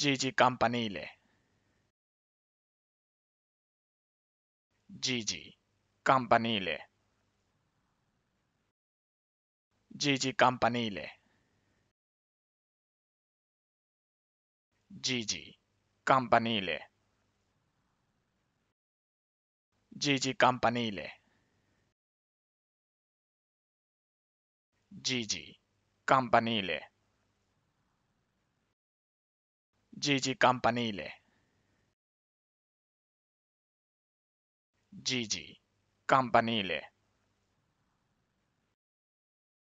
Gigi Campanile Gigi Campanile Gigi Campanile Gigi Campanile Gigi Campanile Gigi Campanile Gigi Campanile. Gigi Campanile.